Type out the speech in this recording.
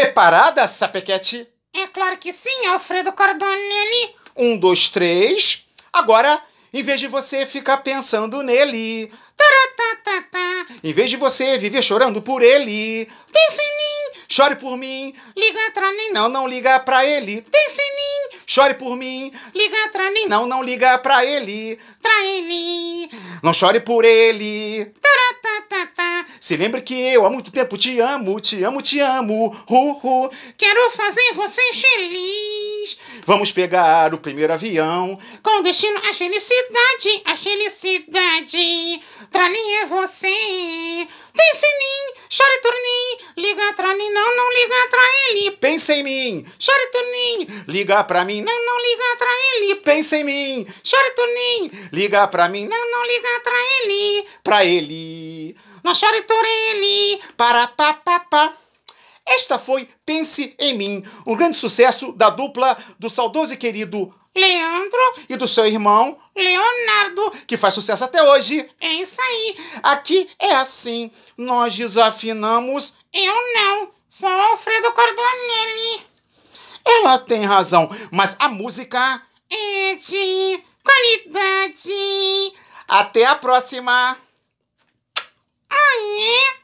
Preparada, Sapequete? É claro que sim, Alfredo Cardonini. Um, dois, três. Agora, em vez de você ficar pensando nele, em vez de você viver chorando por ele, pense em mim, chore por mim, liga pra mim, não, não liga pra ele, pense em mim, chore por mim, liga pra mim, não, não liga pra ele, pra ele, não chore por ele, se lembra que eu há muito tempo te amo, te amo, te amo. Uh, uh. Quero fazer você feliz. Vamos pegar o primeiro avião. Com destino à felicidade, à felicidade. Trani é você. Pense em mim, chore turnim. Liga mim, não, não liga pra ele. Pensa em mim, chore turnim. Liga pra mim, não, não liga pra ele. Pensa em mim, chore turnim. Liga pra mim, não, não liga pra ele. Pra ele na Charitorelli, para pa pa pa. Esta foi Pense em Mim, um grande sucesso da dupla do saudoso e querido Leandro e do seu irmão Leonardo, que faz sucesso até hoje. É isso aí. Aqui é assim. Nós desafinamos. Eu não. Sou Alfredo Cordonelli. Ela tem razão, mas a música é de qualidade. Até a próxima. Yeah.